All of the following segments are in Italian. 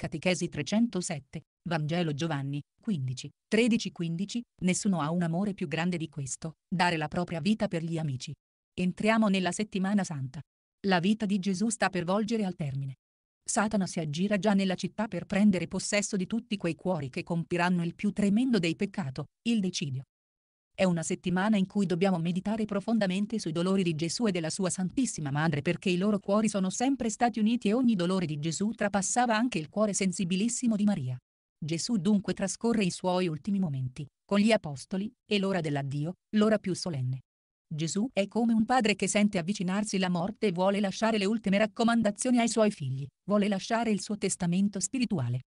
Catechesi 307, Vangelo Giovanni 15, 13, 15, nessuno ha un amore più grande di questo, dare la propria vita per gli amici. Entriamo nella settimana santa. La vita di Gesù sta per volgere al termine. Satana si aggira già nella città per prendere possesso di tutti quei cuori che compiranno il più tremendo dei peccato, il decidio. È una settimana in cui dobbiamo meditare profondamente sui dolori di Gesù e della sua Santissima Madre perché i loro cuori sono sempre stati uniti e ogni dolore di Gesù trapassava anche il cuore sensibilissimo di Maria. Gesù dunque trascorre i suoi ultimi momenti, con gli Apostoli, e l'ora dell'addio, l'ora più solenne. Gesù è come un padre che sente avvicinarsi la morte e vuole lasciare le ultime raccomandazioni ai suoi figli, vuole lasciare il suo testamento spirituale.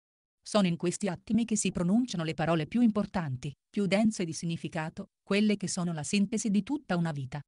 Sono in questi attimi che si pronunciano le parole più importanti, più dense di significato, quelle che sono la sintesi di tutta una vita.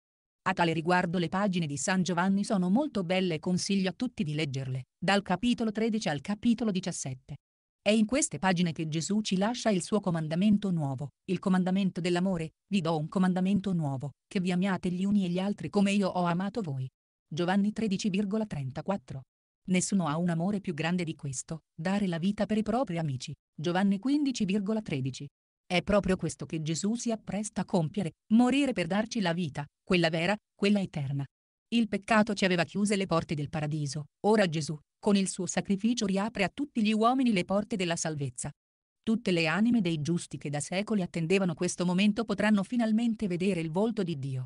A tale riguardo le pagine di San Giovanni sono molto belle e consiglio a tutti di leggerle, dal capitolo 13 al capitolo 17. È in queste pagine che Gesù ci lascia il suo comandamento nuovo, il comandamento dell'amore, vi do un comandamento nuovo, che vi amiate gli uni e gli altri come io ho amato voi. Giovanni 13,34 Nessuno ha un amore più grande di questo, dare la vita per i propri amici. Giovanni 15,13. È proprio questo che Gesù si appresta a compiere, morire per darci la vita, quella vera, quella eterna. Il peccato ci aveva chiuse le porte del paradiso, ora Gesù, con il suo sacrificio riapre a tutti gli uomini le porte della salvezza. Tutte le anime dei giusti che da secoli attendevano questo momento potranno finalmente vedere il volto di Dio.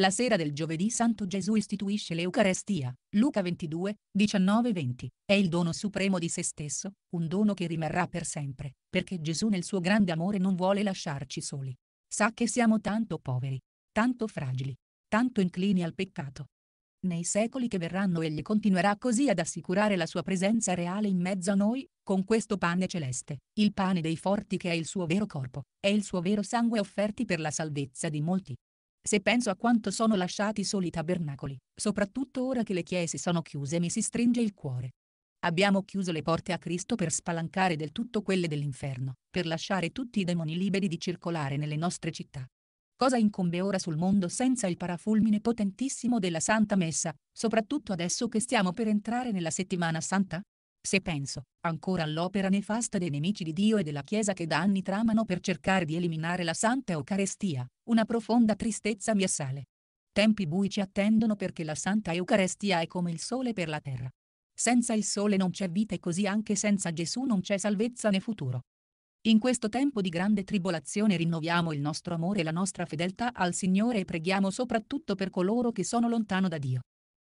La sera del giovedì santo Gesù istituisce l'Eucarestia, Luca 22, 19-20. È il dono supremo di se stesso, un dono che rimarrà per sempre, perché Gesù nel suo grande amore non vuole lasciarci soli. Sa che siamo tanto poveri, tanto fragili, tanto inclini al peccato. Nei secoli che verranno egli continuerà così ad assicurare la sua presenza reale in mezzo a noi, con questo pane celeste, il pane dei forti che è il suo vero corpo, è il suo vero sangue offerti per la salvezza di molti. Se penso a quanto sono lasciati soli i tabernacoli, soprattutto ora che le chiese sono chiuse mi si stringe il cuore. Abbiamo chiuso le porte a Cristo per spalancare del tutto quelle dell'inferno, per lasciare tutti i demoni liberi di circolare nelle nostre città. Cosa incombe ora sul mondo senza il parafulmine potentissimo della Santa Messa, soprattutto adesso che stiamo per entrare nella settimana santa? Se penso, ancora all'opera nefasta dei nemici di Dio e della Chiesa che da anni tramano per cercare di eliminare la Santa Eucarestia, una profonda tristezza mi assale. Tempi bui ci attendono perché la Santa Eucarestia è come il sole per la terra. Senza il sole non c'è vita e così anche senza Gesù non c'è salvezza né futuro. In questo tempo di grande tribolazione rinnoviamo il nostro amore e la nostra fedeltà al Signore e preghiamo soprattutto per coloro che sono lontano da Dio.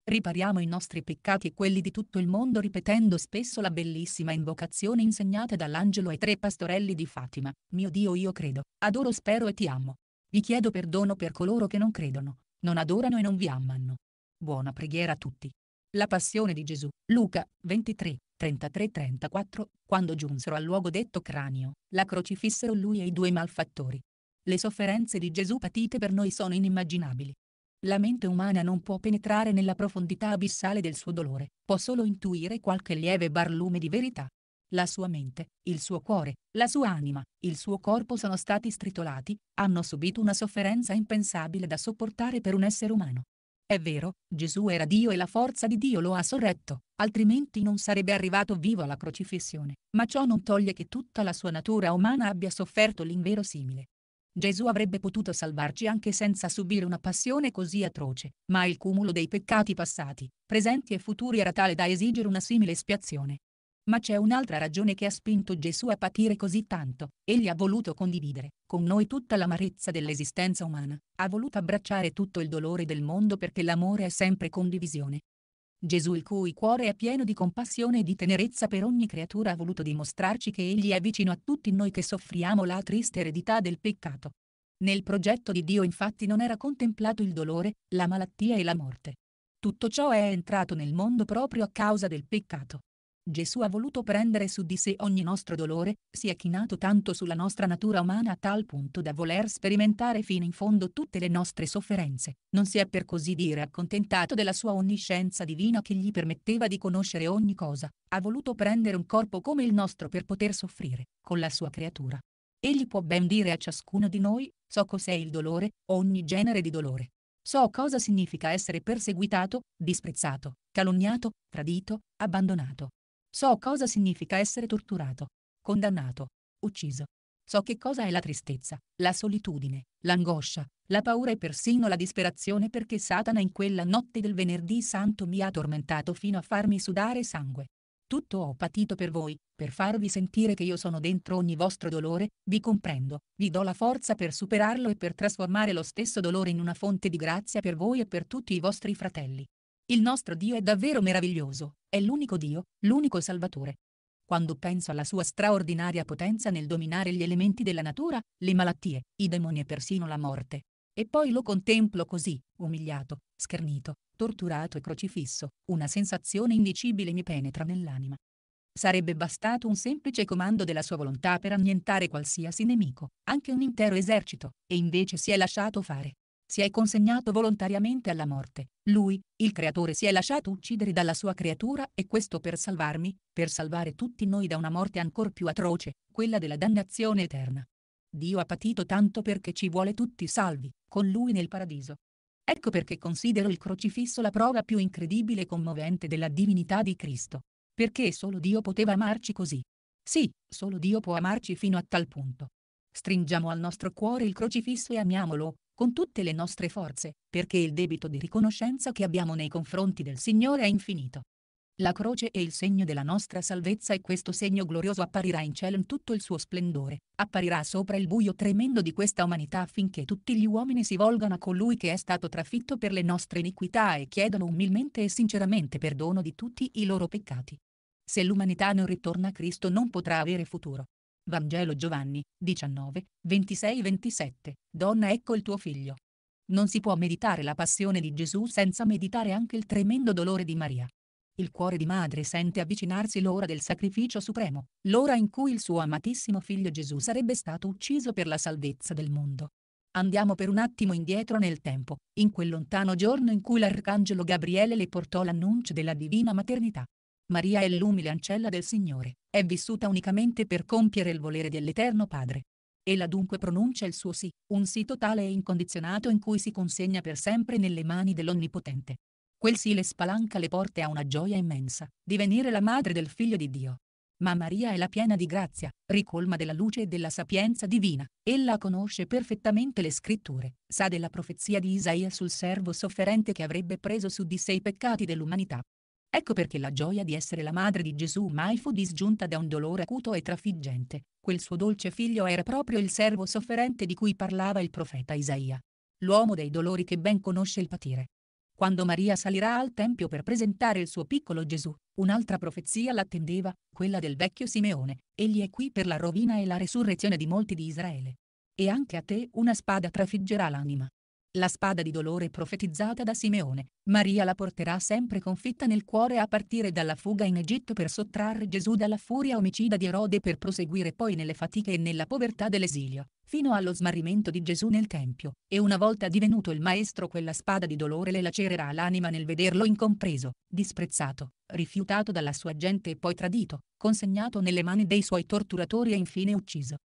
Ripariamo i nostri peccati e quelli di tutto il mondo ripetendo spesso la bellissima invocazione insegnata dall'angelo ai tre pastorelli di Fatima. Mio Dio io credo, adoro spero e ti amo. Vi chiedo perdono per coloro che non credono, non adorano e non vi amano. Buona preghiera a tutti. La passione di Gesù, Luca 23, 33-34, quando giunsero al luogo detto cranio, la crocifissero lui e i due malfattori. Le sofferenze di Gesù patite per noi sono inimmaginabili. La mente umana non può penetrare nella profondità abissale del suo dolore, può solo intuire qualche lieve barlume di verità. La sua mente, il suo cuore, la sua anima, il suo corpo sono stati stritolati, hanno subito una sofferenza impensabile da sopportare per un essere umano. È vero, Gesù era Dio e la forza di Dio lo ha sorretto, altrimenti non sarebbe arrivato vivo alla crocifissione, ma ciò non toglie che tutta la sua natura umana abbia sofferto l'inverosimile. Gesù avrebbe potuto salvarci anche senza subire una passione così atroce, ma il cumulo dei peccati passati, presenti e futuri era tale da esigere una simile espiazione. Ma c'è un'altra ragione che ha spinto Gesù a patire così tanto, egli ha voluto condividere con noi tutta l'amarezza dell'esistenza umana, ha voluto abbracciare tutto il dolore del mondo perché l'amore è sempre condivisione, Gesù il cui cuore è pieno di compassione e di tenerezza per ogni creatura ha voluto dimostrarci che Egli è vicino a tutti noi che soffriamo la triste eredità del peccato. Nel progetto di Dio infatti non era contemplato il dolore, la malattia e la morte. Tutto ciò è entrato nel mondo proprio a causa del peccato. Gesù ha voluto prendere su di sé ogni nostro dolore, si è chinato tanto sulla nostra natura umana a tal punto da voler sperimentare fino in fondo tutte le nostre sofferenze, non si è per così dire accontentato della sua onniscienza divina che gli permetteva di conoscere ogni cosa, ha voluto prendere un corpo come il nostro per poter soffrire, con la sua creatura. Egli può ben dire a ciascuno di noi, so cos'è il dolore, ogni genere di dolore. So cosa significa essere perseguitato, disprezzato, calunniato, tradito, abbandonato So cosa significa essere torturato, condannato, ucciso. So che cosa è la tristezza, la solitudine, l'angoscia, la paura e persino la disperazione perché Satana in quella notte del venerdì santo mi ha tormentato fino a farmi sudare sangue. Tutto ho patito per voi, per farvi sentire che io sono dentro ogni vostro dolore, vi comprendo, vi do la forza per superarlo e per trasformare lo stesso dolore in una fonte di grazia per voi e per tutti i vostri fratelli. Il nostro Dio è davvero meraviglioso, è l'unico Dio, l'unico Salvatore. Quando penso alla sua straordinaria potenza nel dominare gli elementi della natura, le malattie, i demoni e persino la morte. E poi lo contemplo così, umiliato, schernito, torturato e crocifisso, una sensazione indicibile mi penetra nell'anima. Sarebbe bastato un semplice comando della sua volontà per annientare qualsiasi nemico, anche un intero esercito, e invece si è lasciato fare si è consegnato volontariamente alla morte. Lui, il creatore, si è lasciato uccidere dalla sua creatura e questo per salvarmi, per salvare tutti noi da una morte ancora più atroce, quella della dannazione eterna. Dio ha patito tanto perché ci vuole tutti salvi, con lui nel paradiso. Ecco perché considero il crocifisso la prova più incredibile e commovente della divinità di Cristo. Perché solo Dio poteva amarci così. Sì, solo Dio può amarci fino a tal punto. Stringiamo al nostro cuore il crocifisso e amiamolo, con tutte le nostre forze, perché il debito di riconoscenza che abbiamo nei confronti del Signore è infinito. La croce è il segno della nostra salvezza e questo segno glorioso apparirà in cielo in tutto il suo splendore, apparirà sopra il buio tremendo di questa umanità affinché tutti gli uomini si volgano a colui che è stato trafitto per le nostre iniquità e chiedano umilmente e sinceramente perdono di tutti i loro peccati. Se l'umanità non ritorna a Cristo non potrà avere futuro. Vangelo Giovanni 19, 26-27. Donna ecco il tuo figlio. Non si può meditare la passione di Gesù senza meditare anche il tremendo dolore di Maria. Il cuore di madre sente avvicinarsi l'ora del sacrificio supremo, l'ora in cui il suo amatissimo figlio Gesù sarebbe stato ucciso per la salvezza del mondo. Andiamo per un attimo indietro nel tempo, in quel lontano giorno in cui l'arcangelo Gabriele le portò l'annuncio della divina maternità. Maria è l'umile ancella del Signore, è vissuta unicamente per compiere il volere dell'Eterno Padre. Ella dunque pronuncia il suo sì, un sì totale e incondizionato in cui si consegna per sempre nelle mani dell'Onnipotente. Quel sì le spalanca le porte a una gioia immensa, divenire la madre del figlio di Dio. Ma Maria è la piena di grazia, ricolma della luce e della sapienza divina. Ella conosce perfettamente le scritture, sa della profezia di Isaia sul servo sofferente che avrebbe preso su di sé i peccati dell'umanità, Ecco perché la gioia di essere la madre di Gesù mai fu disgiunta da un dolore acuto e trafiggente. Quel suo dolce figlio era proprio il servo sofferente di cui parlava il profeta Isaia. L'uomo dei dolori che ben conosce il patire. Quando Maria salirà al Tempio per presentare il suo piccolo Gesù, un'altra profezia l'attendeva, quella del vecchio Simeone, egli è qui per la rovina e la resurrezione di molti di Israele. E anche a te una spada trafiggerà l'anima. La spada di dolore profetizzata da Simeone, Maria la porterà sempre confitta nel cuore a partire dalla fuga in Egitto per sottrarre Gesù dalla furia omicida di Erode per proseguire poi nelle fatiche e nella povertà dell'esilio, fino allo smarrimento di Gesù nel Tempio, e una volta divenuto il Maestro quella spada di dolore le lacererà l'anima nel vederlo incompreso, disprezzato, rifiutato dalla sua gente e poi tradito, consegnato nelle mani dei suoi torturatori e infine ucciso.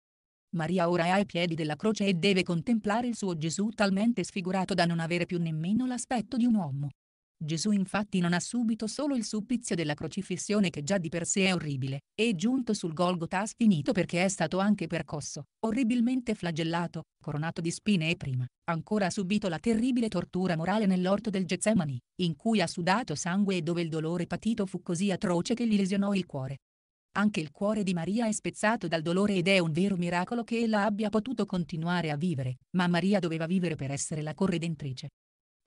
Maria ora è ai piedi della croce e deve contemplare il suo Gesù talmente sfigurato da non avere più nemmeno l'aspetto di un uomo. Gesù infatti non ha subito solo il supplizio della crocifissione che già di per sé è orribile, e giunto sul Golgotha sfinito perché è stato anche percosso, orribilmente flagellato, coronato di spine e prima, ancora ha subito la terribile tortura morale nell'orto del Getsemani, in cui ha sudato sangue e dove il dolore patito fu così atroce che gli lesionò il cuore. Anche il cuore di Maria è spezzato dal dolore ed è un vero miracolo che ella abbia potuto continuare a vivere, ma Maria doveva vivere per essere la corredentrice.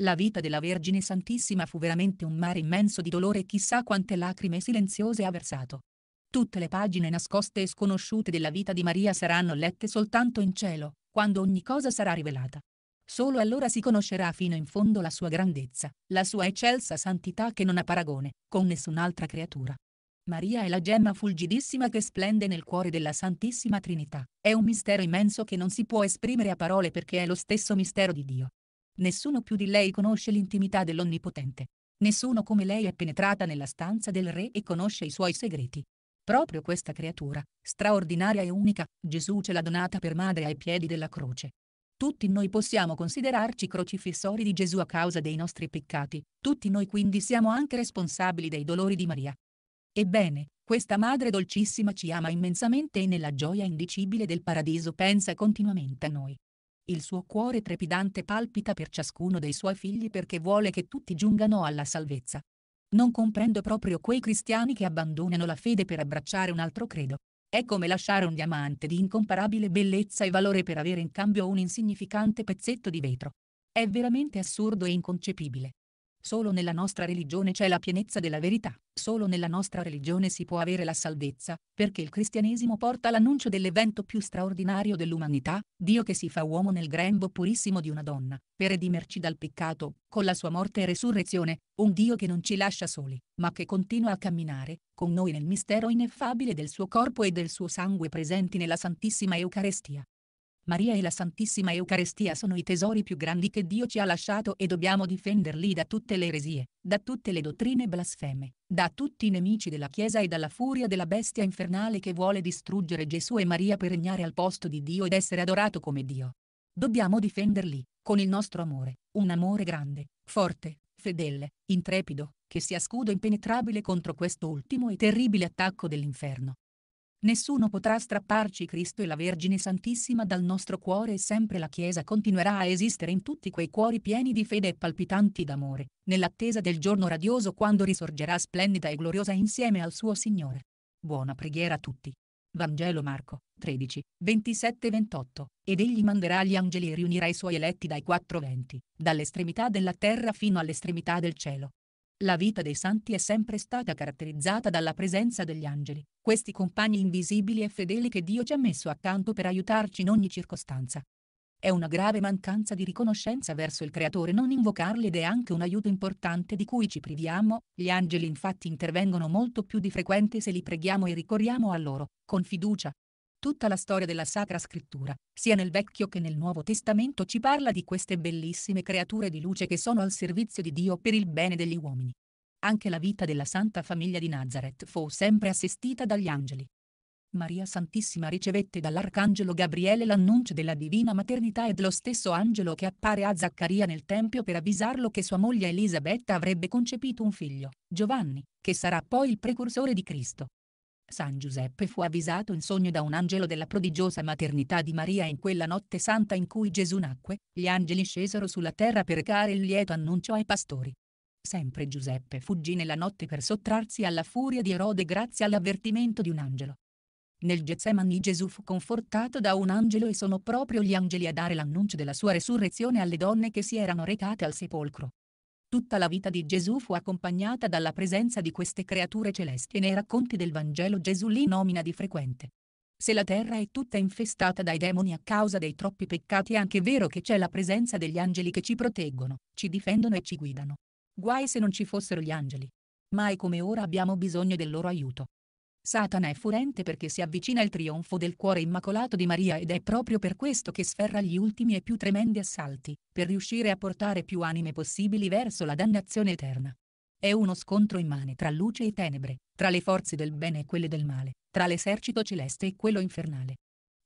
La vita della Vergine Santissima fu veramente un mare immenso di dolore e chissà quante lacrime silenziose ha versato. Tutte le pagine nascoste e sconosciute della vita di Maria saranno lette soltanto in cielo, quando ogni cosa sarà rivelata. Solo allora si conoscerà fino in fondo la sua grandezza, la sua eccelsa santità che non ha paragone con nessun'altra creatura. Maria è la gemma fulgidissima che splende nel cuore della Santissima Trinità. È un mistero immenso che non si può esprimere a parole perché è lo stesso mistero di Dio. Nessuno più di lei conosce l'intimità dell'Onnipotente. Nessuno come lei è penetrata nella stanza del Re e conosce i suoi segreti. Proprio questa creatura, straordinaria e unica, Gesù ce l'ha donata per madre ai piedi della croce. Tutti noi possiamo considerarci crocifissori di Gesù a causa dei nostri peccati, tutti noi quindi siamo anche responsabili dei dolori di Maria. Ebbene, questa madre dolcissima ci ama immensamente e nella gioia indicibile del paradiso pensa continuamente a noi. Il suo cuore trepidante palpita per ciascuno dei suoi figli perché vuole che tutti giungano alla salvezza. Non comprendo proprio quei cristiani che abbandonano la fede per abbracciare un altro credo. È come lasciare un diamante di incomparabile bellezza e valore per avere in cambio un insignificante pezzetto di vetro. È veramente assurdo e inconcepibile. Solo nella nostra religione c'è la pienezza della verità, solo nella nostra religione si può avere la salvezza, perché il cristianesimo porta l'annuncio dell'evento più straordinario dell'umanità, Dio che si fa uomo nel grembo purissimo di una donna, per redimerci dal peccato, con la sua morte e resurrezione, un Dio che non ci lascia soli, ma che continua a camminare, con noi nel mistero ineffabile del suo corpo e del suo sangue presenti nella Santissima Eucarestia. Maria e la Santissima Eucaristia sono i tesori più grandi che Dio ci ha lasciato e dobbiamo difenderli da tutte le eresie, da tutte le dottrine blasfeme, da tutti i nemici della Chiesa e dalla furia della bestia infernale che vuole distruggere Gesù e Maria per regnare al posto di Dio ed essere adorato come Dio. Dobbiamo difenderli, con il nostro amore, un amore grande, forte, fedele, intrepido, che sia scudo impenetrabile contro questo ultimo e terribile attacco dell'inferno. Nessuno potrà strapparci Cristo e la Vergine Santissima dal nostro cuore e sempre la Chiesa continuerà a esistere in tutti quei cuori pieni di fede e palpitanti d'amore, nell'attesa del giorno radioso quando risorgerà splendida e gloriosa insieme al suo Signore. Buona preghiera a tutti. Vangelo Marco 13, 27-28, ed egli manderà gli angeli e riunirà i suoi eletti dai quattro venti, dall'estremità della terra fino all'estremità del cielo. La vita dei santi è sempre stata caratterizzata dalla presenza degli angeli, questi compagni invisibili e fedeli che Dio ci ha messo accanto per aiutarci in ogni circostanza. È una grave mancanza di riconoscenza verso il Creatore non invocarli ed è anche un aiuto importante di cui ci priviamo, gli angeli infatti intervengono molto più di frequente se li preghiamo e ricorriamo a loro, con fiducia, Tutta la storia della Sacra Scrittura, sia nel Vecchio che nel Nuovo Testamento ci parla di queste bellissime creature di luce che sono al servizio di Dio per il bene degli uomini. Anche la vita della Santa Famiglia di Nazareth fu sempre assistita dagli angeli. Maria Santissima ricevette dall'Arcangelo Gabriele l'annuncio della divina maternità ed lo stesso angelo che appare a Zaccaria nel Tempio per avvisarlo che sua moglie Elisabetta avrebbe concepito un figlio, Giovanni, che sarà poi il precursore di Cristo. San Giuseppe fu avvisato in sogno da un angelo della prodigiosa maternità di Maria in quella notte santa in cui Gesù nacque, gli angeli scesero sulla terra per recare il lieto annuncio ai pastori. Sempre Giuseppe fuggì nella notte per sottrarsi alla furia di Erode grazie all'avvertimento di un angelo. Nel Getsemani Gesù fu confortato da un angelo e sono proprio gli angeli a dare l'annuncio della sua resurrezione alle donne che si erano recate al sepolcro. Tutta la vita di Gesù fu accompagnata dalla presenza di queste creature celesti e nei racconti del Vangelo Gesù li nomina di frequente. Se la terra è tutta infestata dai demoni a causa dei troppi peccati è anche vero che c'è la presenza degli angeli che ci proteggono, ci difendono e ci guidano. Guai se non ci fossero gli angeli. Mai come ora abbiamo bisogno del loro aiuto. Satana è furente perché si avvicina il trionfo del cuore immacolato di Maria ed è proprio per questo che sferra gli ultimi e più tremendi assalti, per riuscire a portare più anime possibili verso la dannazione eterna. È uno scontro immane tra luce e tenebre, tra le forze del bene e quelle del male, tra l'esercito celeste e quello infernale.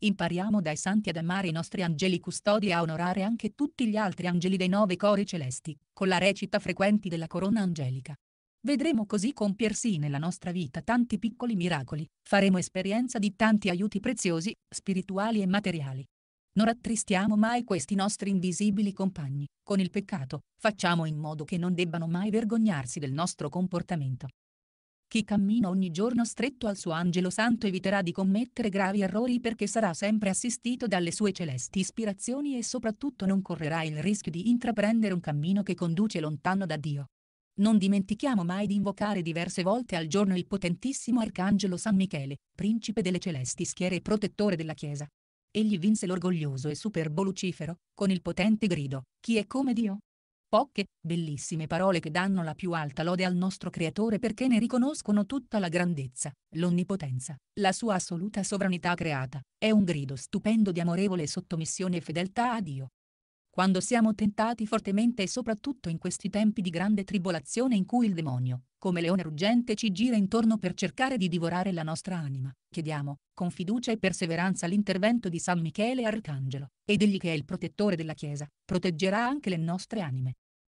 Impariamo dai santi ad amare i nostri angeli custodi e a onorare anche tutti gli altri angeli dei nove cori celesti, con la recita frequenti della corona angelica. Vedremo così compiersi nella nostra vita tanti piccoli miracoli, faremo esperienza di tanti aiuti preziosi, spirituali e materiali. Non rattristiamo mai questi nostri invisibili compagni, con il peccato, facciamo in modo che non debbano mai vergognarsi del nostro comportamento. Chi cammina ogni giorno stretto al suo angelo santo eviterà di commettere gravi errori perché sarà sempre assistito dalle sue celesti ispirazioni e soprattutto non correrà il rischio di intraprendere un cammino che conduce lontano da Dio. Non dimentichiamo mai di invocare diverse volte al giorno il potentissimo Arcangelo San Michele, principe delle celesti schiere e protettore della Chiesa. Egli vinse l'orgoglioso e superbo Lucifero, con il potente grido, chi è come Dio? Poche, bellissime parole che danno la più alta lode al nostro Creatore perché ne riconoscono tutta la grandezza, l'onnipotenza, la sua assoluta sovranità creata. È un grido stupendo di amorevole sottomissione e fedeltà a Dio, quando siamo tentati fortemente e soprattutto in questi tempi di grande tribolazione in cui il demonio, come leone ruggente, ci gira intorno per cercare di divorare la nostra anima, chiediamo, con fiducia e perseveranza l'intervento di San Michele Arcangelo, ed egli che è il protettore della Chiesa, proteggerà anche le nostre anime.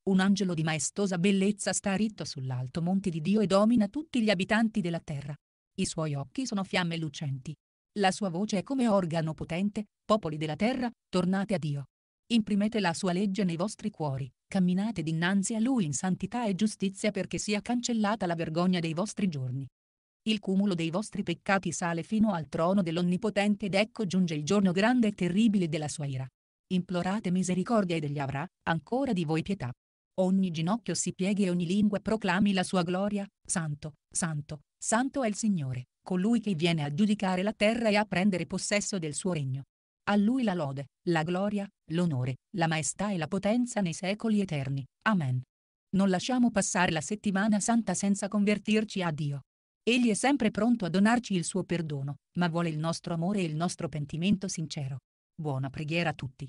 Un angelo di maestosa bellezza sta ritto sull'alto monte di Dio e domina tutti gli abitanti della terra. I suoi occhi sono fiamme lucenti. La sua voce è come organo potente, popoli della terra, tornate a Dio imprimete la sua legge nei vostri cuori, camminate dinanzi a lui in santità e giustizia perché sia cancellata la vergogna dei vostri giorni. Il cumulo dei vostri peccati sale fino al trono dell'Onnipotente ed ecco giunge il giorno grande e terribile della sua ira. Implorate misericordia ed egli avrà, ancora di voi pietà. Ogni ginocchio si pieghi e ogni lingua proclami la sua gloria, Santo, Santo, Santo è il Signore, colui che viene a giudicare la terra e a prendere possesso del suo regno. A lui la lode, la gloria, l'onore, la maestà e la potenza nei secoli eterni. Amen. Non lasciamo passare la settimana santa senza convertirci a Dio. Egli è sempre pronto a donarci il suo perdono, ma vuole il nostro amore e il nostro pentimento sincero. Buona preghiera a tutti.